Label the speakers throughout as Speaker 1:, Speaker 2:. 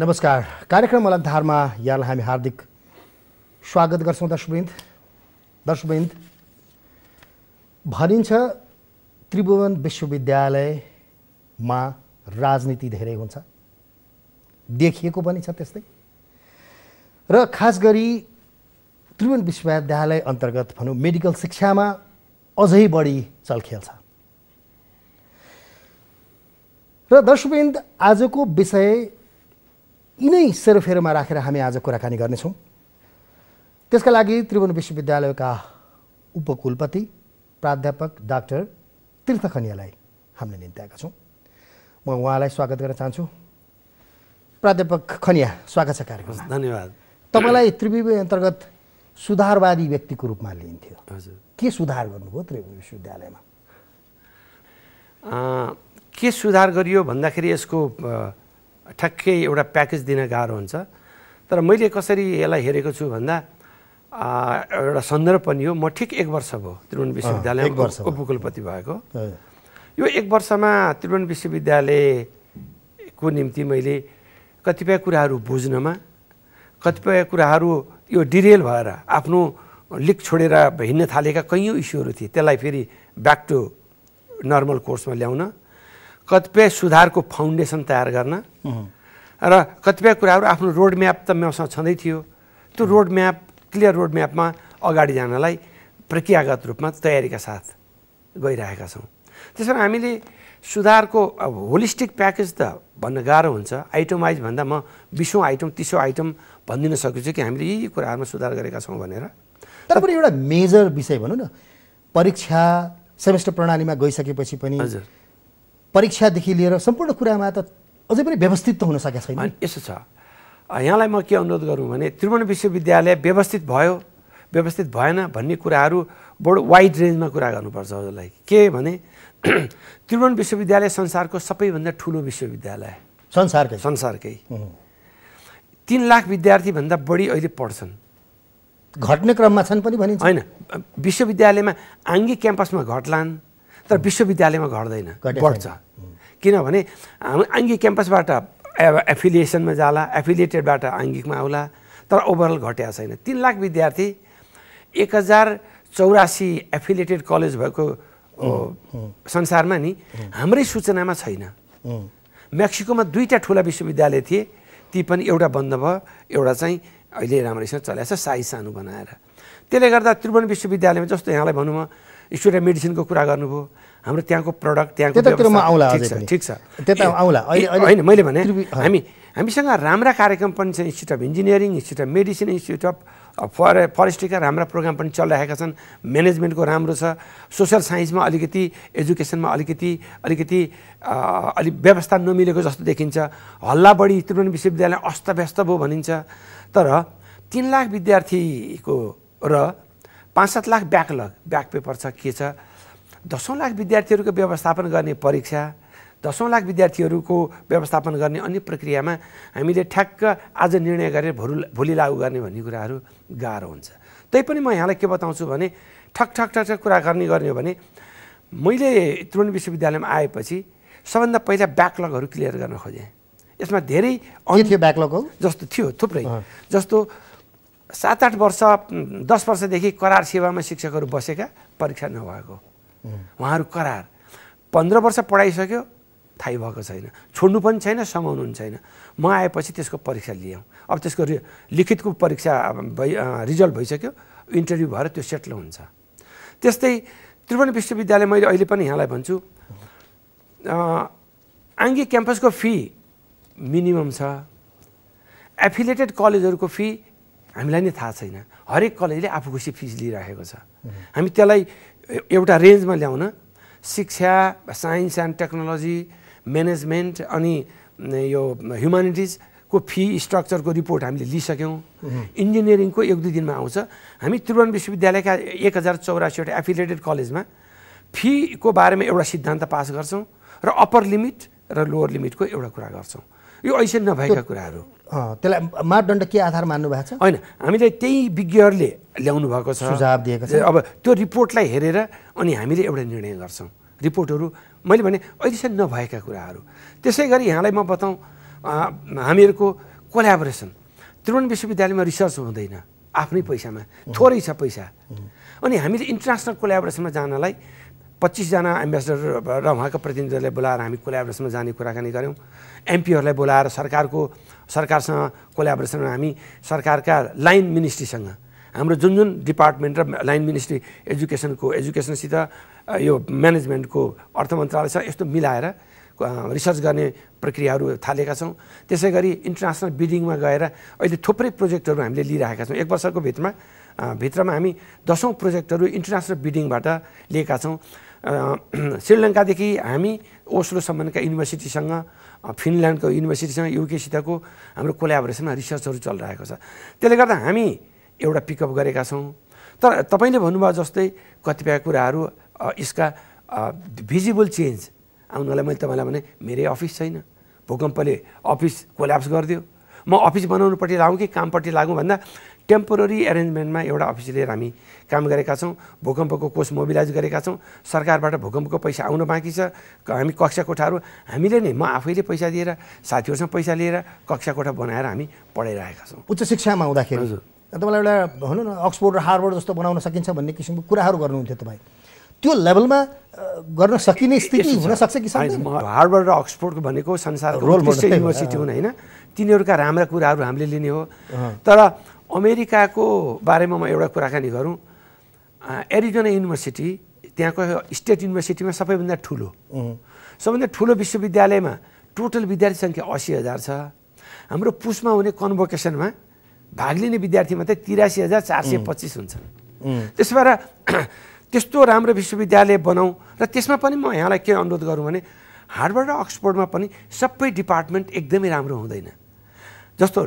Speaker 1: नमस्कार कार्यक्रम अलन्तहारमा यहाँलाई हामी हार्दिक स्वागत गर्छौँ दर्शबिन्द दर्शबिन्द भनिन्छ त्रिभुवन विश्वविद्यालयमा राजनीति धेरै हुन्छ देखिएको पनि छ त्यस्तै र खास गरी त्रिभुवन विश्वविद्यालय अन्तर्गत भनौँ मेडिकल शिक्षामा अझै बढी चलखेल छ र दर्शबिन्द आजको विषय यिनै सेरोफेरोमा राखेर हामी आज कुराकानी गर्नेछौँ त्यसका लागि त्रिभुवन विश्वविद्यालयका उपकुलपति प्राध्यापक डाक्टर तीर्थ खनियालाई हामीले निम्त्याएका छौँ म उहाँलाई स्वागत गर्न चाहन्छु प्राध्यापक खनिया स्वागत छ कार्यक्रम धन्यवाद तपाईँलाई त्रिभुवी अन्तर्गत सुधारवादी व्यक्तिको रूपमा लिइन्थ्यो हजुर के सुधार गर्नुभयो त्रिभुवन विश्वविद्यालयमा
Speaker 2: के सुधार गरियो भन्दाखेरि यसको ठ्याक्कै एउटा प्याकेज दिन गाह्रो हुन्छ तर मैले कसरी यसलाई हेरेको छु भन्दा एउटा सन्दर्भ पनि हो म ठिक एक वर्ष भयो त्रिभुवन विश्वविद्यालय उपकुलपति भएको यो एक वर्षमा त्रिभुवन विश्वविद्यालयको निम्ति मैले कतिपय कुराहरू बुझ्नमा कतिपय कुराहरू यो डिरेल भएर आफ्नो लिक छोडेर हिँड्न थालेका कैयौँ इस्युहरू थिए त्यसलाई फेरि ब्याक टु नर्मल कोर्समा ल्याउन कतिपय सुधारको फाउन्डेसन तयार गर्न र कतिपय कुराहरू आफ्नो रोड म्याप त मसँग छँदै थियो त्यो रोड म्याप क्लियर रोड म्यापमा अगाडि जानलाई प्रक्रियागत रूपमा तयारीका साथ गइरहेका छौँ त्यसमा हामीले सुधारको अब होलिस्टिक प्याकेज त भन्न गाह्रो हुन्छ आइटमाइज भन्दा म बिसौँ आइटम तिसौँ आइटम भनिदिन सक्छु कि हामीले यी कुराहरूमा सुधार गरेका छौँ भनेर
Speaker 1: तर पनि एउटा मेजर विषय भनौँ न परीक्षा सेमेस्टर प्रणालीमा गइसकेपछि पनि हजुर परीक्षादेखि लिएर सम्पूर्ण कुरामा त अझै पनि व्यवस्थित त हुन सकेको छैन
Speaker 2: यसो छ यहाँलाई म के अनुरोध गरौँ भने त्रिभुवन विश्वविद्यालय व्यवस्थित भयो व्यवस्थित भएन भन्ने कुराहरू बडो वाइड रेन्जमा कुरा गर्नुपर्छ हजुरलाई के भने त्रिभुवन विश्वविद्यालय संसारको सबैभन्दा ठुलो विश्वविद्यालय संसारकै संसारकै तिन लाख विद्यार्थीभन्दा बढी अहिले पढ्छन् घट्ने क्रममा छन् पनि भनिन्छ होइन विश्वविद्यालयमा आङ्गी क्याम्पसमा घट्लान् तर विश्वविद्यालयमा घट्दैन घट्छ किनभने आङ्गिक क्याम्पसबाट एफिलिएसनमा जाला एफिलिएटेडबाट आङ्गिकमा आउला तर ओभरअल घटेको छैन तिन लाख विद्यार्थी एक हजार चौरासी एफिलिएटेड कलेज भएको संसारमा नि हाम्रै सूचनामा छैन मेक्सिकोमा दुईवटा ठुला विश्वविद्यालय थिए ती पनि एउटा बन्द भयो एउटा चाहिँ अहिले राम्रैसँग चलाएको छ साई सानो बनाएर त्यसले गर्दा त्रिभुवन विश्वविद्यालयमा जस्तो यहाँलाई भनौँ म स्टुडेन्ट मेडिसिनको कुरा गर्नुभयो हाम्रो त्यहाँको प्रडक्ट त्यहाँको ठिक छ त्यता आउला होइन मैले भने हामी हामीसँग राम्रा कार्यक्रम पनि छ institute of engineering institute of medicine institute of फरे फरेस्ट्रीका राम्रा प्रोग्राम पनि चलिरहेका छन् म्यानेजमेन्टको राम्रो छ सोसियल साइन्समा अलिकति एजुकेसनमा अलिकति अलिकति अलिक व्यवस्था नमिलेको जस्तो देखिन्छ हल्ला बढी त्रिभुवन विश्वविद्यालय अस्तव्यस्त भयो भनिन्छ तर तिन लाख विद्यार्थीको र पाँच सात लाख ब्याकलग ब्याक पेपर छ के छ दसौँ लाख विद्यार्थीहरूको व्यवस्थापन गर्ने परीक्षा दसौँ लाख विद्यार्थीहरूको व्यवस्थापन गर्ने अन्य प्रक्रियामा हामीले ठ्याक्क आज निर्णय गरेर भोलि भोलि लागु गर्ने भन्ने कुराहरू गाह्रो हुन्छ तैपनि म यहाँलाई के बताउँछु भने ठक ठक ठक ठक कुरा गर्ने गर्ने हो भने मैले त्रिवेणी विश्वविद्यालयमा आएपछि सबभन्दा पहिला ब्याकलगहरू क्लियर गर्न खोजेँ यसमा धेरै अन्य ब्याकलग हो जस्तो थियो थुप्रै जस्तो सात आठ वर्ष दस वर्षदेखि करार सेवामा शिक्षकहरू बसेका परीक्षा नभएको उहाँहरू करार पन्ध्र वर्ष पढाइसक्यो थाहै भएको छैन छोड्नु पनि छैन समाउनु पनि छैन म आएपछि त्यसको परीक्षा लियौँ अब त्यसको लिखितको परीक्षा भइ रिजल्ट भइसक्यो इन्टरभ्यू भएर त्यो सेटल हुन्छ त्यस्तै त्रिभुवन विश्वविद्यालय मैले अहिले पनि यहाँलाई भन्छु आङ्गी क्याम्पसको फी मिनिमम छ एफिलिएटेड कलेजहरूको फी हामीलाई नै थाहा छैन हरेक कलेजले आफू खुसी फिस लिइराखेको छ हामी त्यसलाई एउटा रेन्जमा ल्याउन शिक्षा साइन्स एन्ड टेक्नोलोजी म्यानेजमेन्ट अनि यो ह्युमानिटिजको फी स्ट्रक्चरको रिपोर्ट हामीले लिइसक्यौँ इन्जिनियरिङको एक दुई दिनमा आउँछ हामी त्रिभुवन विश्वविद्यालयका एक हजार चौरासीवटा एफिलिएटेड कलेजमा फीको बारेमा एउटा सिद्धान्त पास गर्छौँ र अप्पर लिमिट र लोवर लिमिटको एउटा कुरा गर्छौँ यो ऐसे नभएका कुराहरू
Speaker 1: त्यसलाई मापदण्ड के आधार मान्नु भएको छ होइन
Speaker 2: हामीले त्यही विज्ञहरूले ल्याउनु भएको छ सुझाव दिएको छ अब त्यो रिपोर्टलाई हेरेर अनि हामीले एउटा निर्णय गर्छौँ रिपोर्टहरू मैले भने अहिलेसम्म नभएका कुराहरू त्यसै गरी यहाँलाई म बताउँ हामीहरूको कोलाबोरेसन त्रिभुवन विश्वविद्यालयमा रिसर्च हुँदैन आफ्नै पैसामा थोरै छ पैसा अनि हामीले इन्टरनेसनल कोलाबोरेसनमा जानलाई पच्चिसजना एम्बेसडर र उहाँका प्रतिनिधिहरूलाई बोलाएर हामी कोलाबोरेसनमा जाने कुराकानी गऱ्यौँ एमपीहरूलाई बोलाएर सरकारको सरकारसँग कोलाबोरेसनमा हामी सरकारका लाइन मिनिस्ट्रीसँग हाम्रो जुन जुन डिपार्टमेन्ट र लाइन मिनिस्ट्री एजुकेसनको एजुकेसनसित यो म्यानेजमेन्टको अर्थ मन्त्रालयसँग यस्तो मिलाएर रिसर्च गर्ने प्रक्रियाहरू थालेका छौँ त्यसै गरी इन्टरनेसनल बिडिङमा गएर अहिले थुप्रै प्रोजेक्टहरू हामीले लिइरहेका छौँ एक वर्षको भित्रमा भित्रमा हामी दसौँ प्रोजेक्टहरू इन्टरनेसनल बिडिङबाट लिएका छौँ श्रीलङ्कादेखि हामी ओस्लो युनिभर्सिटीसँग फिनल्यान्डको युनिभर्सिटीसँग युकेसितको हाम्रो कोलाबोरेसनमा रिसर्चहरू चलिरहेको छ त्यसले गर्दा हामी एउटा पिकअप गरेका छौँ तर तपाईँले भन्नुभयो जस्तै कतिपय कुराहरू यसका भिजिबल चेन्ज आउनुलाई मैले तपाईँलाई भने मेरै अफिस छैन भूकम्पले अफिस कोल्याप्स गरिदियो म अफिस बनाउनुपट्टि लागौँ कि कामपट्टि लागौँ भन्दा टेम्पोररी एरेन्जमेन्टमा एउटा अफिस लिएर हामी काम गरेका छौँ भूकम्पको कोष मोबिलाइज गरेका छौँ सरकारबाट भूकम्पको पैसा आउन बाँकी छ हामी कक्षा कोठाहरू हामीले नै म आफैले पैसा दिएर साथीहरूसँग पैसा लिएर कक्षा कोठा बनाएर हामी पढाइरहेका छौँ
Speaker 1: उच्च शिक्षामा आउँदाखेरि तपाईँलाई एउटा भनौँ न अक्सफोर्ड र हार्वर्ड जस्तो बनाउन सकिन्छ भन्ने किसिमको कुराहरू गर्नुहुन्थ्यो तपाईँ त्यो लेभलमा गर्न सकिने स्थिति हुनसक्छ
Speaker 2: कि हार्वर्ड र अक्सफोर्ड भनेको संसार रोल युनिभर्सिटी हुन् होइन तिनीहरूका राम्रा कुराहरू हामीले लिने हो तर अमेरिकाको बारेमा म एउटा कुराकानी गरौँ एरिजोना युनिभर्सिटी त्यहाँको स्टेट युनिभर्सिटीमा सबैभन्दा ठुलो सबैभन्दा ठुलो विश्वविद्यालयमा टोटल विद्यार्थी सङ्ख्या असी हजार छ हाम्रो पुसमा हुने कन्भोकेसनमा भाग लिने विद्यार्थी मात्रै तिरासी हजार चार सय पच्चिस हुन्छन् त्यसो भएर त्यस्तो राम्रो विश्वविद्यालय बनाऊ र त्यसमा पनि म यहाँलाई के अनुरोध गरौँ भने हार्डवर्ड र अक्सफोर्डमा पनि सबै डिपार्टमेन्ट एकदमै राम्रो हुँदैन जस्तो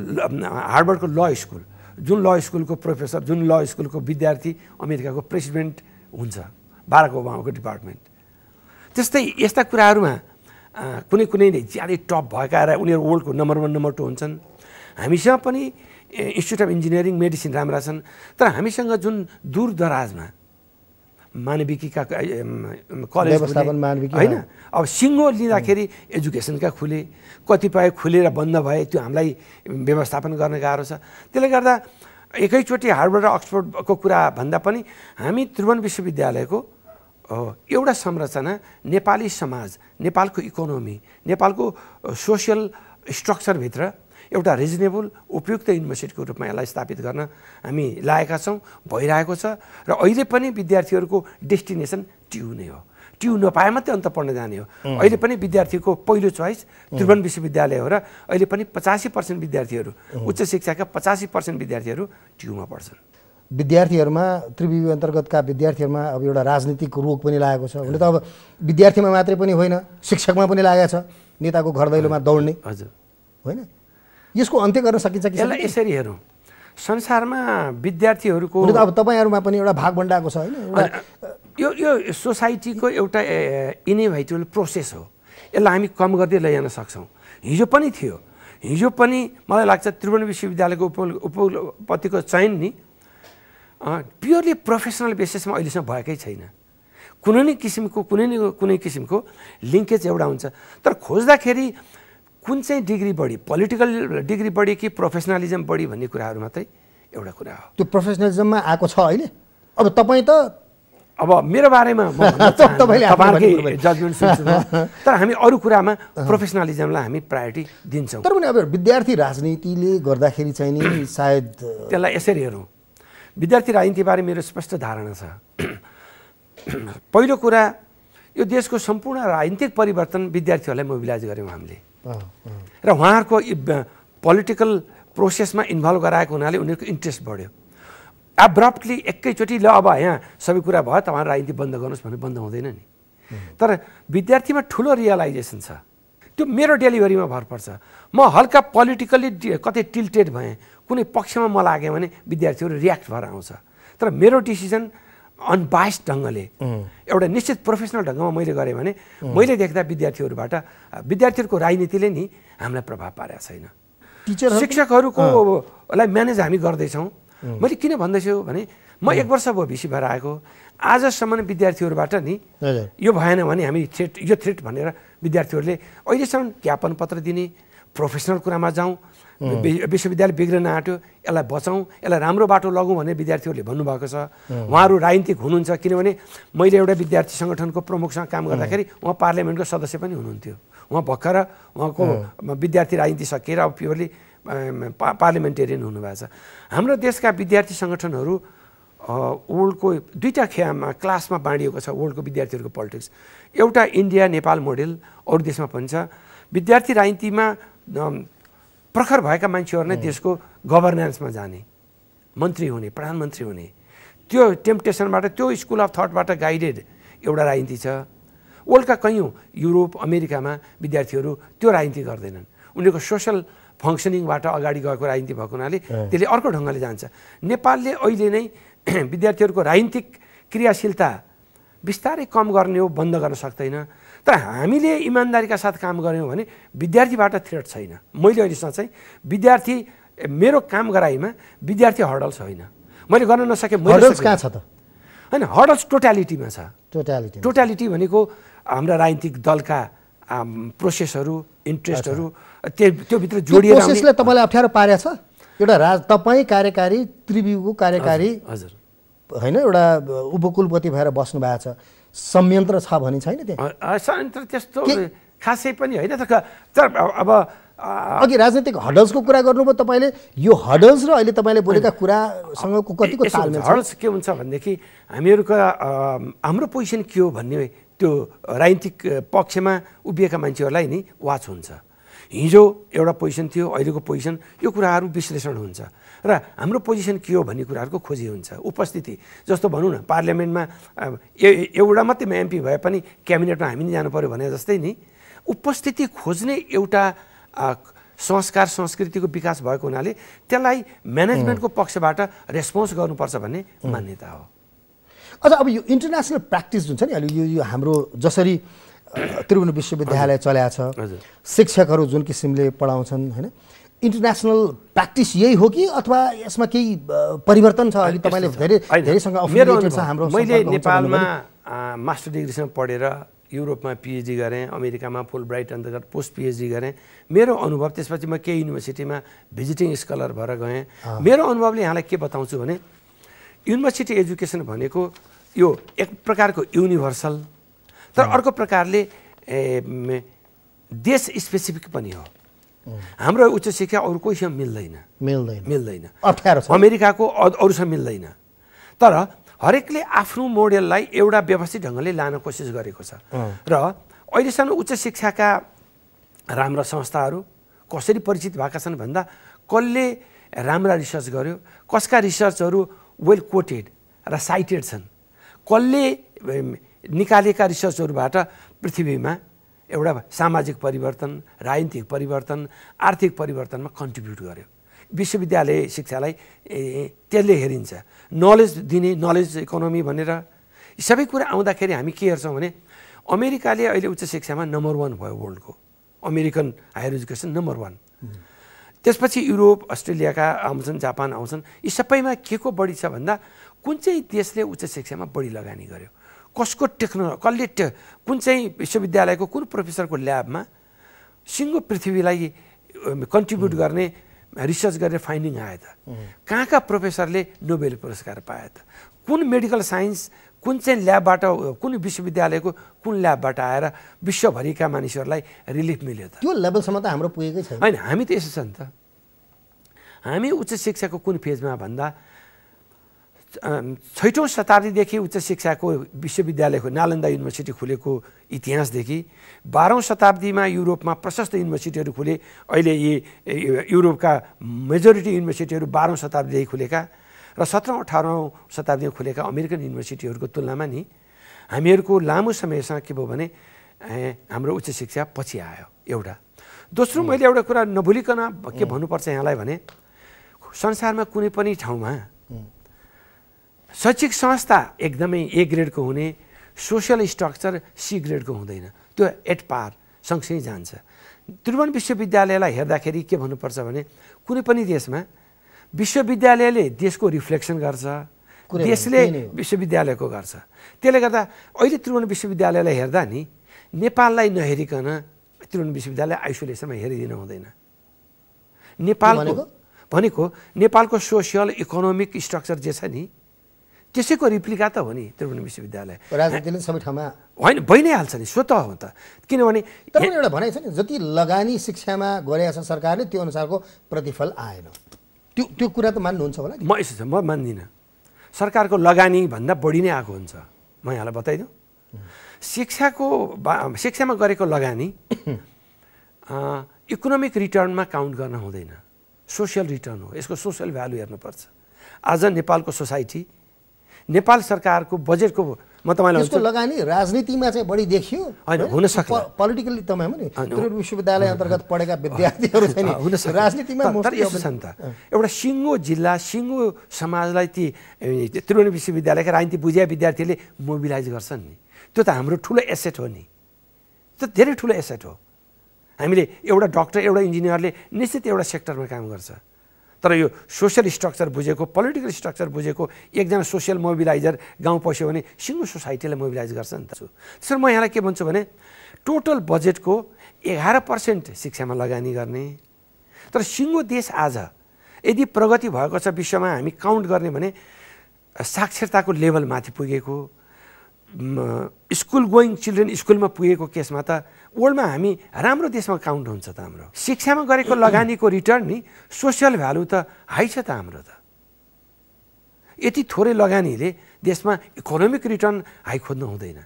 Speaker 2: हार्डवर्डको ल स्कुल जुन ल स्कुलको प्रोफेसर जुन ल स्कुलको विद्यार्थी अमेरिकाको प्रेसिडेन्ट हुन्छ बाराक ओबामाको डिपार्टमेन्ट त्यस्तै यस्ता कुराहरूमा कुनै कुनै नै ज्यादै टप भएका र उनीहरू वर्ल्डको नम्बर वान नम्बर टू हुन्छन् हामीसँग पनि इन्स्टिच्युट अफ इन्जिनियरिङ मेडिसिन राम्रा छन् तर हामीसँग जुन दूर दराजमा मानविकीका कलेज मानविकी होइन अब सिङ्गो लिँदाखेरि एजुकेसनका खुले कतिपय खुलेर बन्द भए त्यो हामीलाई व्यवस्थापन गर्न गाह्रो छ त्यसले गर्दा एकैचोटि हार्वर्ड र अक्सफोर्डको कुरा भन्दा पनि हामी त्रिभुवन विश्वविद्यालयको एउटा संरचना नेपाली समाज नेपालको इकोनोमी नेपालको सोसियल स्ट्रक्चरभित्र एउटा रिजनेबल उपयुक्त युनिभर्सिटीको रूपमा यसलाई स्थापित गर्न हामी लागेका छौँ भइरहेको छ र अहिले पनि विद्यार्थीहरूको डेस्टिनेसन ट्यु नै हो ट्यु नपाए मात्रै अन्त पढ्न जाने हो अहिले पनि विद्यार्थीको पहिलो चोइस त्रिभुवन विश्वविद्यालय हो र अहिले पनि पचासी पर्सेन्ट विद्यार्थीहरू उच्च शिक्षाका पचासी पर्सेन्ट विद्यार्थीहरू ट्युमा पढ्छन्
Speaker 1: विद्यार्थीहरूमा त्रिविवी अन्तर्गतका विद्यार्थीहरूमा अब एउटा राजनीतिक रोग पनि लागेको छ हुन त अब विद्यार्थीमा मात्रै पनि होइन शिक्षकमा पनि लागेको छ नेताको घर दैलोमा दौड्ने हजुर होइन यसको अन्त्य गर्न सकिन्छ कि यसलाई यसरी हेरौँ संसारमा विद्यार्थीहरूको अब तपाईँहरूमा पनि एउटा भाग बन्डाएको छ होइन
Speaker 2: यो यो सोसाइटीको एउटा इनोभेटिभ प्रोसेस हो यसलाई हामी कम गर्दै लैजान सक्छौँ हिजो पनि थियो हिजो पनि मलाई लाग्छ त्रिभुवन विश्वविद्यालयको उप उपपतिको चयन नि प्योरली प्रोफेसनल बेसिसमा अहिलेसम्म भएकै छैन कुनै नै किसिमको कुनै नै कुनै किसिमको लिङ्केज एउटा हुन्छ तर खोज्दाखेरि कुन चाहिँ डिग्री बढी पोलिटिकल डिग्री बढी कि प्रोफेसनलिजम बढी भन्ने कुराहरू मात्रै एउटा कुरा हो
Speaker 1: त्यो प्रोफेसनलिजममा आएको छ अहिले अब
Speaker 2: तपाईँ त अब मेरो बारेमा जजमेन्ट तर हामी अरू कुरामा प्रोफेसनलिजमलाई हामी प्रायोरिटी दिन्छौँ तर पनि अब विद्यार्थी राजनीतिले गर्दाखेरि चाहिँ नि सायद त्यसलाई यसरी हेरौँ विद्यार्थी राजनीतिबारे मेरो स्पष्ट धारणा छ पहिलो कुरा यो देशको सम्पूर्ण राजनीतिक परिवर्तन विद्यार्थीहरूलाई मोबिलाइज गऱ्यौँ हामीले
Speaker 1: र
Speaker 2: उहाँहरूको पोलिटिकल प्रोसेसमा इन्भल्भ गराएको हुनाले उनीहरूको इन्ट्रेस्ट बढ्यो एब्रप्टली एकैचोटि ल अब यहाँ सबै कुरा भयो तपाईँ राजनीति बन्द गर्नुहोस् भने बन्द हुँदैन नि तर विद्यार्थीमा ठुलो रियलाइजेसन छ त्यो मेरो डेलिभरीमा भर पर्छ म हल्का पोलिटिकल्ली कतै टिल्टेड भएँ कुनै पक्षमा म लागेँ भने विद्यार्थीहरू रियाक्ट भएर आउँछ तर मेरो डिसिजन अनबाइस ढङ्गले
Speaker 1: एउटा
Speaker 2: निश्चित प्रोफेसनल ढङ्गमा मैले गरेँ भने मैले देख्दा विद्यार्थीहरूबाट विद्यार्थीहरूको राजनीतिले नि हामीलाई प्रभाव पारेको छैन टिचर शिक्षकहरूको लाई म्यानेज हामी गर्दैछौँ मैले किन भन्दैछु भने म एक वर्ष भयो भिसी भएर आएको आजसम्म विद्यार्थीहरूबाट नि यो भएन भने हामी थ्रेट यो थ्रेट भनेर विद्यार्थीहरूले अहिलेसम्म ज्ञापन पत्र दिने प्रोफेसनल कुरामा जाउँ विश्वविद्यालय बिग्रन आँट्यो यसलाई बचाउँ यसलाई राम्रो बाटो लगौँ भनेर विद्यार्थीहरूले भन्नुभएको छ उहाँहरू राजनीतिक हुनुहुन्छ किनभने मैले एउटा विद्यार्थी सङ्गठनको प्रमुखसँग काम गर्दाखेरि उहाँ पार्लियामेन्टको सदस्य पनि हुनुहुन्थ्यो उहाँ भर्खर उहाँको विद्यार्थी राजनीति सकिएर अब प्योरली पा पार्लिमेन्टेरियन हुनुभएको छ हाम्रो देशका विद्यार्थी सङ्गठनहरू वर्ल्डको दुईवटा खेमा क्लासमा बाँडिएको छ वर्ल्डको विद्यार्थीहरूको पोलिटिक्स एउटा इन्डिया नेपाल मोडेल अरू देशमा पनि छ विद्यार्थी राजनीतिमा प्रखर भएका मान्छेहरू नै देशको गभर्नेन्समा जाने मन्त्री हुने प्रधानमन्त्री हुने त्यो टेम्पटेसनबाट त्यो स्कुल अफ थटबाट गाइडेड एउटा राजनीति छ वर्ल्डका कयौँ युरोप अमेरिकामा विद्यार्थीहरू त्यो राजनीति गर्दैनन् उनीहरूको सोसल फङ्सनिङबाट अगाडि गएको राजनीति भएको हुनाले त्यसले अर्को ढङ्गले जान्छ नेपालले अहिले नै विद्यार्थीहरूको राजनीतिक क्रियाशीलता बिस्तारै कम गर्ने हो बन्द गर्न सक्दैन तर हामीले इमान्दारीका साथ काम गऱ्यौँ भने विद्यार्थीबाट थ्रेट छैन मैले अहिलेसम्म चाहिँ विद्यार्थी मेरो काम गराइमा विद्यार्थी हडल्स होइन मैले गर्न नसके हर्डल्स कहाँ छ त होइन हर्डल्स टोटालिटीमा छ टोटालिटी टोटालिटी भनेको हाम्रा राजनीतिक दलका प्रोसेसहरू इन्ट्रेस्टहरू त्यो त्योभित्र जोडिएर प्रोसेसले
Speaker 1: तपाईँलाई अप्ठ्यारो पारेको छ एउटा राज तपाईँ कार्यकारी त्रिवीको कार्यकारी
Speaker 2: हजुर होइन एउटा
Speaker 1: उपकुलपति भएर बस्नु भएको छ संयन्त्र छ भने छैन
Speaker 2: त्यहाँ संयन्त्र त्यस्तो खासै पनि होइन तर अब अघि राजनैतिक
Speaker 1: हडल्सको कुरा गर्नुभयो तपाईँले यो हडल्स र अहिले तपाईँले बोलेका कुरासँगको कतिको तालमेल हडल्स
Speaker 2: के हुन्छ भनेदेखि हामीहरूका हाम्रो पोजिसन के हो भन्ने त्यो राजनीतिक पक्षमा उभिएका मान्छेहरूलाई नि वाच हुन्छ हिजो एउटा पोजिसन थियो अहिलेको पोजिसन यो कुराहरू विश्लेषण हुन्छ र हाम्रो पोजिसन के हो भन्ने कुराहरूको खोजी हुन्छ उपस्थिति जस्तो भनौँ न पार्लियामेन्टमा एउटा मात्रै म एमपी भए पनि क्याबिनेटमा हामी नै जानु पऱ्यो भने जस्तै नि उपस्थिति खोज्ने एउटा संस्कार संस्कृतिको विकास भएको हुनाले त्यसलाई म्यानेजमेन्टको पक्षबाट रेस्पोन्स गर्नुपर्छ भन्ने मान्यता हो
Speaker 1: अझ अब यो इन्टरनेसनल प्र्याक्टिस जुन छ नि अहिले यो हाम्रो जसरी त्रिभुवन विश्वविद्यालय चलाएको छ शिक्षकहरू जुन किसिमले पढाउँछन् होइन इन्टरनेसनल प्र्याक्टिस यही हो कि अथवा यसमा केही परिवर्तन छ अघि तपाईँले धेरै धेरैसँग हाम्रो मैले नेपालमा
Speaker 2: मास्टर डिग्रीसँग पढेर युरोपमा पिएचडी गरेँ अमेरिकामा फुल ब्राइट अन्तर्गत पोस्ट पिएचडी गरेँ मेरो अनुभव त्यसपछि म केही युनिभर्सिटीमा भिजिटिङ स्कलर भएर गएँ मेरो अनुभवले यहाँलाई के बताउँछु भने युनिभर्सिटी एजुकेसन भनेको यो एक प्रकारको युनिभर्सल तर अर्को प्रकारले देश स्पेसिफिक पनि हो हाम्रो उच्च शिक्षा अरू कोहीसँग मिल्दैन मिल्दैन मिल्दैन अप्ठ्यारो अमेरिकाको अरूसँग मिल्दैन तर हरेकले आफ्नो मोडेललाई एउटा व्यवस्थित ढङ्गले लान कोसिस गरेको छ र अहिलेसम्म उच्च शिक्षाका राम्रा संस्थाहरू कसरी परिचित भएका छन् भन्दा कसले राम्रा रिसर्च गर्यो कसका रिसर्चहरू वेल कोटेड र साइटेड छन् कसले निकालेका रिसर्चहरूबाट पृथ्वीमा एउटा सामाजिक परिवर्तन राजनीतिक परिवर्तन आर्थिक परिवर्तनमा कन्ट्रिब्युट गर्यो विश्वविद्यालय शिक्षालाई त्यसले हेरिन्छ नलेज दिने नलेज इकोनोमी भनेर सबै कुरा आउँदाखेरि हामी के हेर्छौँ भने अमेरिकाले अहिले उच्च शिक्षामा नम्बर वान भयो वर्ल्डको American higher education number one त्यसपछि युरोप अस्ट्रेलियाका आउँछन् जापान आउँछन् यी सबैमा के को बढी छ भन्दा कुन चाहिँ देशले उच्च शिक्षामा बढी लगानी गर्यो कसको टेक्नो कसले टे कुन चाहिँ विश्वविद्यालयको कुन प्रोफेसरको ल्याबमा सिङ्गो पृथ्वीलाई कन्ट्रिब्युट गर्ने रिसर्च गर्ने फाइन्डिङ आयो त कहाँ कहाँ प्रोफेसरले नोबेल पुरस्कार पायो त कुन मेडिकल साइन्स कुन चाहिँ ल्याबबाट कुन विश्वविद्यालयको कुन ल्याबबाट आएर विश्वभरिका मानिसहरूलाई रिलिफ मिल्यो त
Speaker 1: त्यो लेभलसम्म त हाम्रो पुगेकै छैन होइन
Speaker 2: हामी त यसो छ नि त हामी उच्च शिक्षाको कुन फेजमा भन्दा छैठौँ शताब्दीदेखि उच्च शिक्षाको विश्वविद्यालयको नालन्दा युनिभर्सिटी खुलेको इतिहासदेखि बाह्रौँ शताब्दीमा युरोपमा प्रशस्त युनिभर्सिटीहरू खुले अहिले यी युरोपका मेजोरिटी युनिभर्सिटीहरू बाह्रौँ शताब्दीदेखि खुलेका र सत्रौँ अठारौँ शताब्दीमा खुलेका अमेरिकन युनिभर्सिटीहरूको तुलनामा नि हामीहरूको लामो समयसँग के भयो भने हाम्रो उच्च शिक्षा पछि आयो एउटा दोस्रो मैले एउटा कुरा नभुलिकन के भन्नुपर्छ यहाँलाई भने संसारमा कुनै पनि ठाउँमा शैक्षिक संस्था एकदमै ए ग्रेडको हुने सोसियल स्ट्रक्चर सी ग्रेडको हुँदैन त्यो एट पार सँगसँगै जान्छ त्रिभुवन विश्वविद्यालयलाई हेर्दाखेरि के भन्नुपर्छ भने कुनै पनि देशमा विश्वविद्यालयले देशको रिफ्लेक्सन गर्छ देशले विश्वविद्यालयको गर्छ त्यसले गर्दा अहिले त्रिभुवन विश्वविद्यालयलाई हेर्दा नि नेपाललाई नहेरिकन त्रिभुवन विश्वविद्यालय आइसोलेसनमा हेरिदिनु हुँदैन नेपालको भनेको नेपालको सोसियल इकोनोमिक स्ट्रक्चर जे छ नि त्यसैको रिप्लिका त हो नि त्रिभुवन विश्वविद्यालय राजनीतिले सबै ठाउँमा होइन भइ नै हाल्छ नि स्वत हो त किनभने
Speaker 1: एउटा भनाइ छ नि जति लगानी शिक्षामा गरेका छ सरकारले त्यो अनुसारको प्रतिफल आएन
Speaker 2: त्यो त्यो कुरा त मान्नुहुन्छ होला म यसो छ म मान्दिनँ सरकारको लगानीभन्दा बढी नै आएको हुन्छ म यहाँलाई बताइदिउँ शिक्षाको शिक्षामा गरेको लगानी इकोनोमिक रिटर्नमा काउन्ट गर्न हुँदैन सोसियल रिटर्न हो यसको सोसियल भ्यालु हेर्नुपर्छ आज नेपालको सोसाइटी नेपाल सरकारको बजेटको म तपाईँलाई
Speaker 1: लगानी राजनीतिमा चाहिँ बढी देखियो होइन हुन सक्छ
Speaker 2: पोलिटिकली तपाईँ नि
Speaker 1: विश्वविद्यालय अन्तर्गत पढेका विद्यार्थीहरू हुन सक्छ राजनीतिमा तर त
Speaker 2: एउटा सिङ्गो जिल्ला सिङ्गो समाजलाई ती त्रिवेणी विश्वविद्यालयका राजनीति बुझिया विद्यार्थीले मोबिलाइज गर्छन् नि त्यो त हाम्रो ठुलो एसेट हो नि त्यो धेरै ठुलो एसेट हो हामीले एउटा डक्टर एउटा इन्जिनियरले निश्चित एउटा सेक्टरमा काम गर्छ तर यो सोसियल स्ट्रक्चर बुझेको पोलिटिकल स्ट्रक्चर बुझेको एकजना सोसियल मोबिलाइजर गाउँ पस्यो भने सिङ्गो सोसाइटीलाई मोबिलाइज गर्छ नि त त्यसरी म यहाँलाई के भन्छु भने टोटल बजेटको एघार पर्सेन्ट शिक्षामा लगानी गर्ने तर सिङ्गो देश आज यदि प्रगति भएको छ विश्वमा हामी काउन्ट गर्ने भने साक्षरताको लेभल माथि पुगेको स्कुल गोइङ चिल्ड्रेन स्कुलमा पुगेको केसमा त वर्ल्डमा हामी राम्रो देशमा काउन्ट हुन्छ त हाम्रो शिक्षामा गरेको लगानीको रिटर्न नि सोसियल भ्यालु त हाई छ त हाम्रो त यति थोरै लगानीले देशमा इकोनोमिक रिटर्न हाई खोज्नु हुँदैन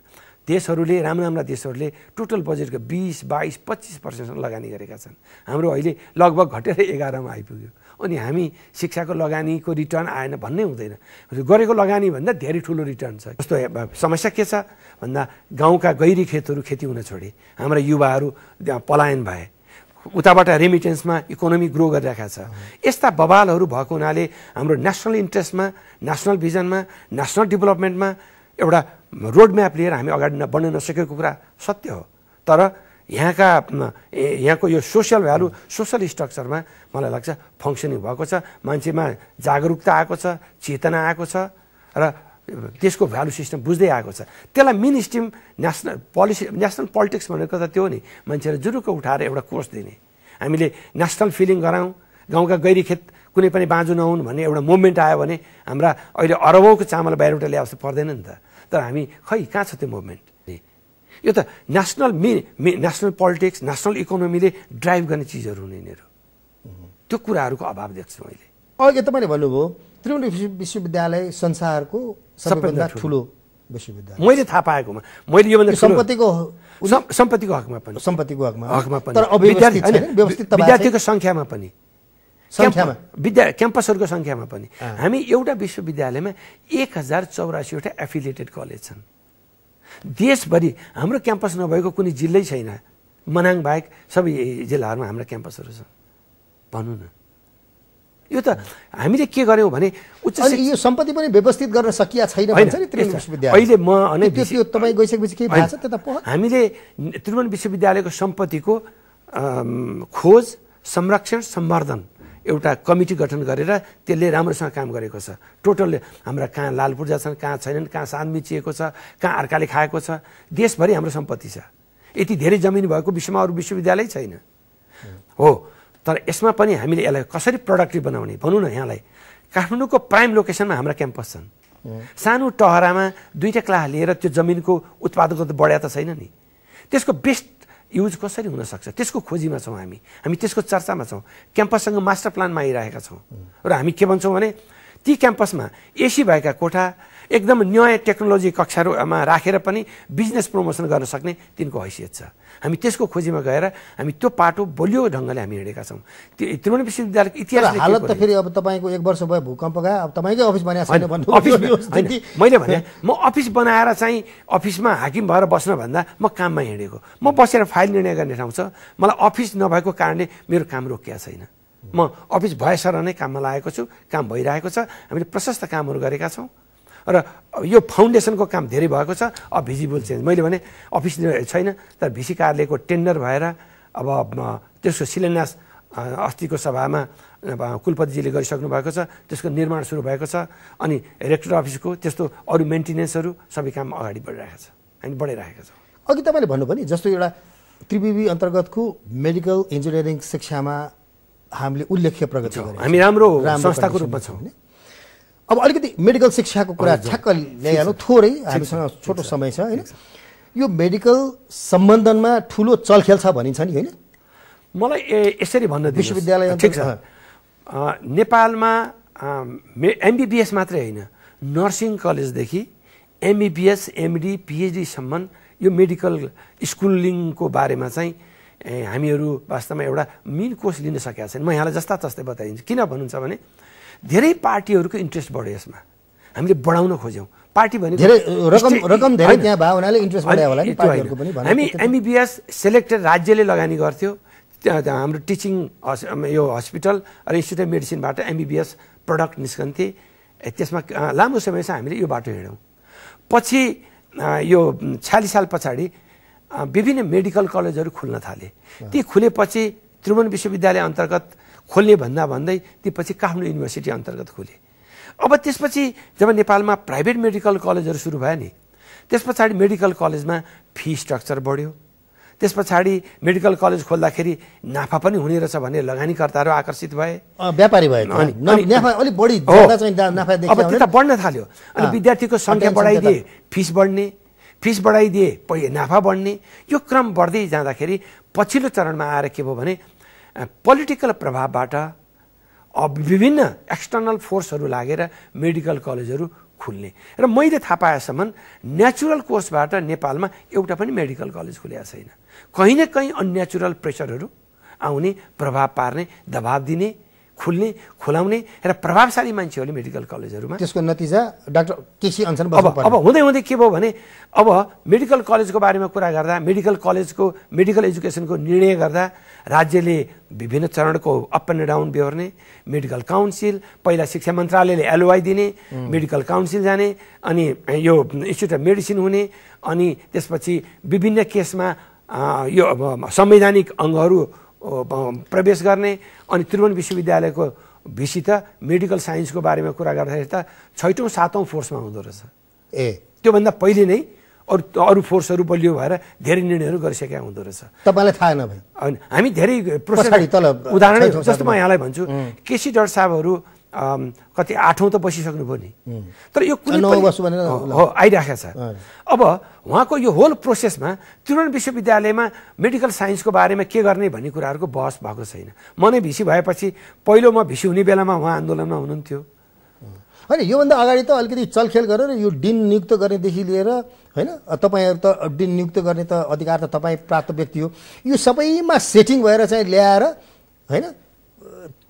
Speaker 2: देशहरूले राम्रा राम्रा देशहरूले टोटल बजेटको बिस बाइस पच्चिस पर्सेन्टसम्म लगानी गरेका छन् हाम्रो अहिले लगभग घटेर एघारमा आइपुग्यो अनि हामी शिक्षाको लगानीको रिटर्न आएन भन्नै हुँदैन गरेको लगानी भन्दा धेरै ठुलो रिटर्न छ जस्तो समस्या के छ भन्दा गाउँका गहिरी खेतहरू खेती हुन छोडे हाम्रा युवाहरू पलायन भए उताबाट रेमिटेन्समा इकोनोमी ग्रो गरिरहेको छ यस्ता बवालहरू भएको हुनाले हाम्रो नेसनल इन्ट्रेस्टमा नेसनल भिजनमा नेसनल डेभलपमेन्टमा एउटा रोड म्याप लिएर हामी अगाडि बढ्न नसकेको कुरा सत्य हो तर यहाँका यहाँको यो सोसियल भ्यालु सोसियल स्ट्रक्चरमा मलाई लाग्छ फङ्सनिङ भएको छ मान्छेमा जागरुकता आएको छ चेतना आएको छ र त्यसको भ्यालु सिस्टम बुझ्दै आएको छ त्यसलाई mainstream national policy national politics भनेको त त्यो नि मान्छेलाई जुरुक्क उठाएर एउटा कोर्स दिने हामीले नेसनल फिलिङ गराउँ गाउँका गैरी खेत कुनै पनि बाँझो नहुन् भन्ने एउटा मुभमेन्ट आयो भने हाम्रा अहिले अरबौँको चामल बाहिरबाट ल्याए पर्दैन नि त तर हामी खै कहाँ छ त्यो मुभमेन्ट यो त नेसनल मे नेसनल पोलिटिक्स नेसनल इकोनोमीले ड्राइभ गर्ने चिजहरू हुन् यिनीहरू त्यो कुराहरूको अभाव देख्छु मैले अघि तपाईँले भन्नुभयो
Speaker 1: त्रिवेणी विश्वविद्यालय संसारको सबैभन्दा ठुलो
Speaker 2: विश्वविद्यालय मैले थाहा पाएकोमा मैले योभन्दा सम्पत्तिको सम्पत्तिको हकमा पनि सम्पत्तिको हकमा हकमा पनि तर व्यवस्थित विद्यार्थीको सङ्ख्यामा पनि सङ्ख्यामा विद्या क्याम्पसहरूको सङ्ख्यामा पनि हामी एउटा विश्वविद्यालयमा एक हजार चौरासीवटा एफिलिएटेड कलेज छन् देशभरि हाम्रो क्याम्पस नभएको कुनै जिल्लै छैन मनाङ बाहेक सबै जिल्लाहरूमा हाम्रा क्याम्पसहरू छ भनौँ न यो त हामीले के गर्यौँ भने उच्च यो
Speaker 1: सम्पत्ति पनि व्यवस्थित गर्न सकिया छैन अहिले म तपाईँ गइसकेपछि के भएको छ त्यता
Speaker 2: हामीले त्रिभुवन विश्वविद्यालयको सम्पत्तिको खोज संरक्षण सम्वर्धन एउटा कमिटी गठन गरेर त्यसले राम्रोसँग काम गरेको छ टोटल हाम्रा कहाँ लाल पूर्जा छन् कहाँ छैनन् कहाँ साथ मिचिएको छ कहाँ अर्काले खाएको छ देशभरि हाम्रो सम्पत्ति छ यति धेरै जमिन भएको विश्वमा अरू विश्वविद्यालय छैन हो तर यसमा पनि हामीले यसलाई कसरी प्रडक्टिभ बनाउने भनौँ न यहाँलाई काठमाडौँको प्राइम लोकेसनमा हाम्रा क्याम्पस छन् सानो टहरामा दुईवटा क्लास लिएर त्यो जमिनको उत्पादकता बढ्या त छैन नि त्यसको बेस्ट युज कसरी हुनसक्छ त्यसको खोजीमा छौँ हामी हामी त्यसको चर्चामा छौँ क्याम्पससँग मास्टर प्लानमा आइरहेका छौँ र हामी के भन्छौँ भने ती क्याम्पसमा एसी भएका कोठा एकदम न्याय टेक्नोलोजी कक्षामा राखेर पनि बिजनेस प्रमोसन गर्न सक्ने तिनको हैसियत छ हामी त्यसको खोजीमा गएर हामी त्यो पाटो बलियो ढङ्गले हामी हिँडेका छौँ त्यो त्रिभुवन विश्वविद्यालयको इतिहास हालत त
Speaker 1: फेरि अब तपाईँको एक वर्ष भयो भूकम्प गयो अब तपाईँकै अफिस बनाएको छैन अफिस
Speaker 2: मैले भने म अफिस बनाएर चाहिँ अफिसमा हाकिम भएर भन्दा म काममा हिँडेको म बसेर फाइल निर्णय गर्ने ठाउँ छ मलाई अफिस नभएको कारणले मेरो काम रोकिया छैन म अफिस भएसर नै काममा लागेको छु काम भइरहेको छ हामीले प्रशस्त कामहरू गरेका छौँ र यो फाउन्डेसनको काम धेरै भएको छ अब भिजिबल चेन्ज मैले भने अफिस छैन तर भिसी कार्यालयको टेन्डर भएर अब त्यसको शिलान्यास अस्तिको सभामा कुलपतिजीले गरिसक्नु भएको छ त्यसको निर्माण सुरु भएको छ अनि रेक्टर अफिसको त्यस्तो अरू मेन्टेनेन्सहरू सबै काम अगाडि बढिरहेको छ हामी बढाइरहेको छ अघि तपाईँले भन्नुभयो नि जस्तो एउटा
Speaker 1: त्रिवेवी अन्तर्गतको मेडिकल इन्जिनियरिङ शिक्षामा हामीले उल्लेख्य प्रगति हामी राम्रो संस्थाको रूपमा छौँ अब अलिकति मेडिकल शिक्षाको कुरा ठ्याक्क ल्याइहालौँ थोरै हामीसँग छोटो समय छ होइन यो मेडिकल सम्बन्धनमा ठुलो
Speaker 2: चलखेल छ भनिन्छ नि होइन मलाई यसरी भन्न विश्वविद्यालय ठिक छ नेपालमा एमबिबिएस मात्रै होइन नर्सिङ कलेजदेखि एमबिबिएस एमडी पिएचडीसम्म यो मेडिकल स्कुलिङको बारेमा चाहिँ हामीहरू वास्तवमा एउटा मिन कोष लिन सकेका छैन म यहाँलाई जस्ता तस्तै बताइदिन्छु किन भन्नुहुन्छ भने धेरै पार्टीहरूको इन्ट्रेस्ट बढ्यो यसमा हामीले बढाउन खोज्यौँ पार्टी भने हामी एमबिबिएस सेलेक्टेड राज्यले लगानी गर्थ्यो हाम्रो टिचिङ यो हस्पिटल र इन्स्टिट्युट अफ मेडिसिनबाट एमबिबिएस प्रडक्ट निस्कन्थे त्यसमा लामो समयसम्म हामीले यो बाटो हिँड्यौँ पछि यो छ्यालिस साल पछाडि विभिन्न मेडिकल कलेजहरू खुल्न थाले ती खुलेपछि त्रिभुवन विश्वविद्यालय अन्तर्गत खोल्ने भन्दा भन्दै ती पछि काठमाडौँ युनिभर्सिटी अन्तर्गत खुले अब त्यसपछि जब नेपालमा प्राइभेट मेडिकल कलेजहरू सुरु भयो नि त्यस पछाडि मेडिकल कलेजमा फी स्ट्रक्चर बढ्यो त्यस पछाडि मेडिकल कलेज खोल्दाखेरि नाफा पनि हुने रहेछ भन्ने लगानीकर्ताहरू आकर्षित भए व्यापारी भए अब त्यता बढ्न थाल्यो अनि विद्यार्थीको सङ्ख्या बढाइदिए फिस बढ्ने फिस बढाइदिए पहिले नाफा बढ्ने यो क्रम बढ्दै जाँदाखेरि पछिल्लो चरणमा आएर के भयो भने पोलिटिकल प्रभावबाट विभिन्न एक्सटर्नल फोर्सहरू लागेर मेडिकल कलेजहरू खुल्ने र मैले थाहा पाएसम्म नेचुरल कोर्सबाट नेपालमा एउटा पनि मेडिकल कलेज खुलेको छैन कहीँ न कहीँ अन्नेचुरल प्रेसरहरू आउने प्रभाव पार्ने दबाब दिने खुल्ने खुलाउने र प्रभावशाली मान्छेहरूले मेडिकल कलेजहरूमा त्यसको नतिजा डाक्टर केसी अन्सन अब अब हुँदै हुँदै के भयो भने अब मेडिकल कलेजको बारेमा कुरा गर्दा मेडिकल कलेजको मेडिकल एजुकेसनको निर्णय गर्दा राज्यले विभिन्न चरणको अप एन्ड डाउन बेहोर्ने मेडिकल काउन्सिल पहिला शिक्षा मन्त्रालयले एलओआई दिने मेडिकल काउन्सिल जाने अनि यो इन्स्टिच्युट अफ मेडिसिन हुने अनि त्यसपछि विभिन्न केसमा यो अब संवैधानिक अङ्गहरू प्रवेश गर्ने अनि त्रिभुवन विश्वविद्यालयको भिसी मेडिकल साइन्सको बारेमा कुरा गर्दाखेरि त छैटौँ सातौँ फोर्समा हुँदो रहेछ ए त्योभन्दा पहिले नै अरू अरू फोर्सहरू बलियो भएर धेरै निर्णयहरू गरिसकेका हुँदो रहेछ तपाईँलाई थाहा नभए हामी धेरै प्रोसेस उदाहरण जस्तो म यहाँलाई भन्छु केसी डट साहबहरू कति आठौँ त बसिसक्नुभयो नि तर यो कुनै हो आइराखेको छ अब उहाँको यो होल प्रोसेसमा त्रिभुवन विश्वविद्यालयमा मेडिकल साइन्सको बारेमा के गर्ने भन्ने कुराहरूको बहस भएको छैन म नै भिसी भएपछि पहिलो म भिसी हुने बेलामा उहाँ आन्दोलनमा हुनुहुन्थ्यो होइन योभन्दा अगाडि त अलिकति चलखेल गरेर यो
Speaker 1: डिन नियुक्त गर्नेदेखि लिएर होइन तपाईँहरू त डिन नियुक्त गर्ने त अधिकार त तपाईँ प्राप्त व्यक्ति हो यो सबैमा सेटिङ भएर चाहिँ ल्याएर होइन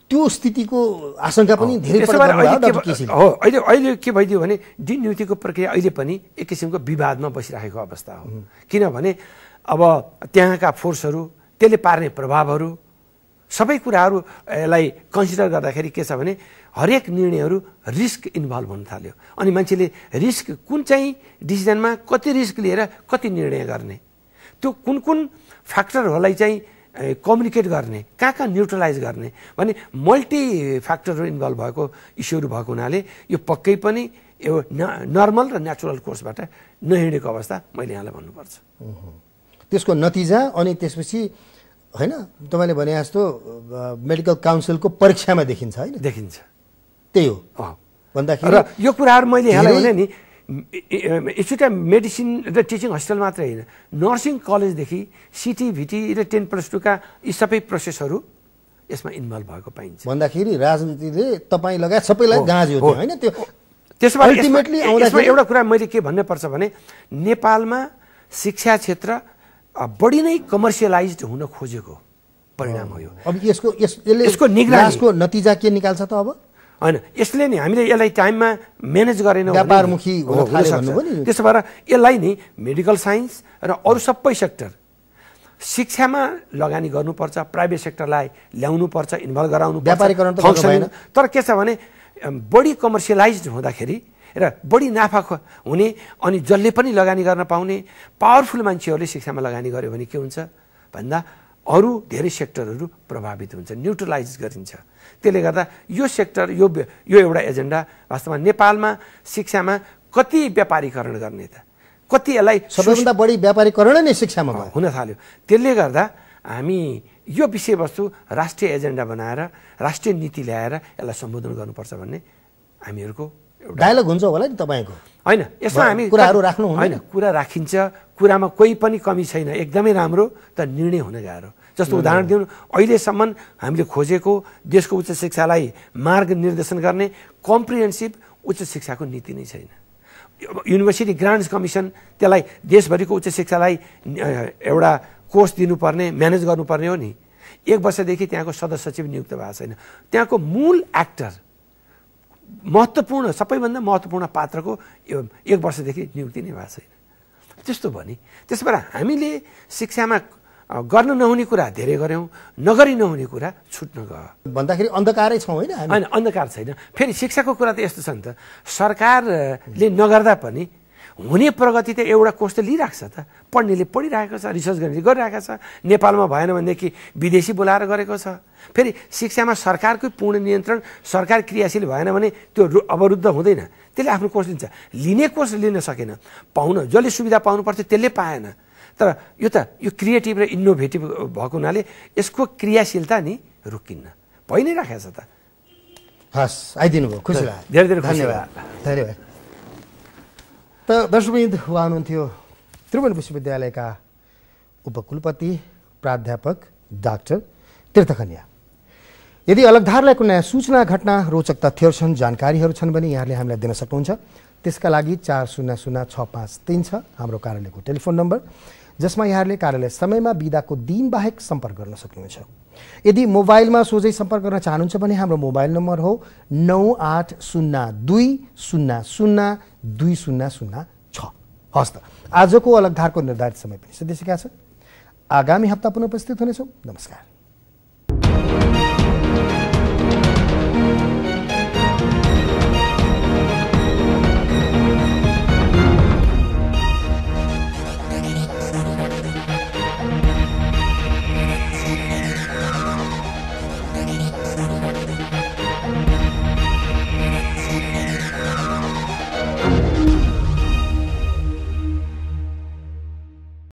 Speaker 1: त्यो स्थितिको
Speaker 2: आशंका पनि धेरै हो अहिले अहिले के भइदियो भने दिनयुतिको प्रक्रिया अहिले पनि एक किसिमको विवादमा बसिराखेको अवस्था हो किनभने अब त्यहाँका फोर्सहरू त्यसले पार्ने प्रभावहरू सबै कुराहरू यसलाई कन्सिडर गर्दाखेरि के छ भने हरेक निर्णयहरू रिस्क इन्भल्भ हुन थाल्यो अनि मान्छेले रिस्क कुन चाहिँ डिसिजनमा कति रिस्क लिएर कति निर्णय गर्ने त्यो कुन कुन फ्याक्टरहरूलाई चाहिँ कम्युनिकेट गर्ने कहाँ कहाँ न्युट्रलाइज गर्ने भने मल्टी फ्याक्टरहरू इन्भल्भ भएको इस्युहरू भएको हुनाले यो पक्कै पनि यो नर्मल र नेचुरल कोर्सबाट नहिँडेको अवस्था मैले यहाँलाई भन्नुपर्छ त्यसको नतिजा अनि त्यसपछि
Speaker 1: होइन तपाईँले भने जस्तो मेडिकल काउन्सिलको परीक्षामा देखिन्छ होइन देखिन्छ त्यही हो भन्दाखेरि
Speaker 2: र यो कुराहरू मैले यहाँलाई भने नि इट्स अ मेडिसिन र टिचिङ हस्पिटल मात्र होइन नर्सिङ कलेजदेखि सिटिभिटी र टेन प्लस टूका यी सबै प्रोसेसहरू यसमा इन्भल्भ भएको पाइन्छ भन्दाखेरि राजनीतिले तपाईँ लगायत
Speaker 1: सबैलाई गाँज्यो होइन त्यो भए अल्टिमेटली एउटा
Speaker 2: कुरा मैले के भन्नुपर्छ भने नेपालमा शिक्षा क्षेत्र बढी नै कमर्सियलाइज हुन खोजेको परिणाम हो यो अब यसको यसको
Speaker 1: नतिजा के निकाल्छ
Speaker 2: त अब होइन यसले नि हामीले यसलाई टाइममा म्यानेज गरेन त्यसो भएर यसलाई नि मेडिकल साइन्स र अरू सबै सेक्टर शिक्षामा लगानी गर्नुपर्छ प्राइभेट सेक्टरलाई ल्याउनुपर्छ इन्भल्भ गराउनु तर के छ भने बढी कमर्सियलाइज हुँदाखेरि र बढी नाफा हुने अनि जसले पनि लगानी गर्न पाउने पावरफुल मान्छेहरूले शिक्षामा लगानी गर्यो भने के हुन्छ भन्दा अरू धेरै सेक्टरहरू प्रभावित हुन्छ न्युट्रलाइज गरिन्छ त्यसले गर्दा यो सेक्टर यो यो एउटा एजेन्डा वास्तवमा नेपालमा शिक्षामा कति व्यापारीकरण गर्ने त कति यसलाई सबैभन्दा बढी व्यापारीकरण नै शिक्षामा हुन थाल्यो त्यसले गर्दा हामी यो विषयवस्तु राष्ट्रिय एजेन्डा बनाएर राष्ट्रिय नीति ल्याएर यसलाई सम्बोधन गर्नुपर्छ भन्ने हामीहरूको डायलग हुन्छ होला नि तपाईँको होइन यसमा हामी कुराहरू राख्नु होइन कुरा राखिन्छ कुरामा कोही पनि कमी छैन एकदमै राम्रो त निर्णय हुन गाह्रो जस्तो उदाहरण दिउँ अहिलेसम्म हामीले खोजेको देशको उच्च शिक्षालाई मार्ग निर्देशन गर्ने कम्प्रिहेन्सिभ उच्च शिक्षाको नीति नै छैन युनिभर्सिटी ग्रान्ट्स कमिसन त्यसलाई देशभरिको उच्च शिक्षालाई एउटा कोर्स दिनुपर्ने म्यानेज गर्नुपर्ने हो नि एक वर्षदेखि त्यहाँको सदस्य सचिव नियुक्त भएको छैन त्यहाँको मूल एक्टर महत्त्वपूर्ण सबैभन्दा महत्त्वपूर्ण पात्रको एक वर्षदेखि नियुक्ति नै भएको छैन त्यस्तो भने त्यसबाट हामीले शिक्षामा गर्न नहुने कुरा धेरै गऱ्यौँ नगरी नहुने कुरा छुट्न गयो भन्दाखेरि अन्धकारै छौँ होइन होइन अन्धकार छैन फेरि शिक्षाको कुरा त यस्तो छ नि त सरकारले नगर्दा पनि हुने प्रगति त एउटा कोर्स त लिइरहेको छ त पढ्नेले पढिरहेको छ रिसर्च गर्नेले गरिरहेको छ नेपालमा भएन भनेदेखि विदेशी बोलाएर गरेको छ फेरि शिक्षामा सरकारकै पूर्ण नियन्त्रण सरकार क्रियाशील भएन भने त्यो अवरुद्ध हुँदैन त्यसले आफ्नो कोर्स लिन्छ लिने कोर्स लिन सकेन पाउन जसले सुविधा पाउनु पर्थ्यो त्यसले पाएन तर यो त यो क्रिएटिभ र इनोभेटिभ भएको हुनाले यसको क्रियाशीलता नि रोकिन्न भइ नै राखेको छ त
Speaker 1: हस् आइदिनु भयो खुसी लाग्यो धेरै धेरै धन्यवाद धन्यवाद त दर्शविद उहाँ हुनुहुन्थ्यो त्रिभुवन विश्वविद्यालयका उपकुलपति प्राध्यापक डाक्टर तीर्थकन्या यदि अलगधारलाई कुनै सूचना घटना रोचक तथ्यहरू छन् जानकारीहरू छन् भने यहाँले हामीलाई दिन सक्नुहुन्छ त्यसका लागि चार शून्य शून्य छ पाँच तिन छ हाम्रो कार्यालयको टेलिफोन नम्बर जसमा यहाँहरूले कार्यालय समयमा बिदाको बाहेक सम्पर्क गर्न सक्नुहुन्छ यदि मोबाइलमा सोझै सम्पर्क गर्न चाहनुहुन्छ भने हाम्रो मोबाइल नम्बर हो नौ आठ शून्य दुई शून्य शून्य दुई शून्य शून्य छ हस् त आजको अलगधारको निर्धारित समय पनि सिद्धिसकेका छ आगामी हप्ता पुनः उपस्थित हुनेछौँ नमस्कार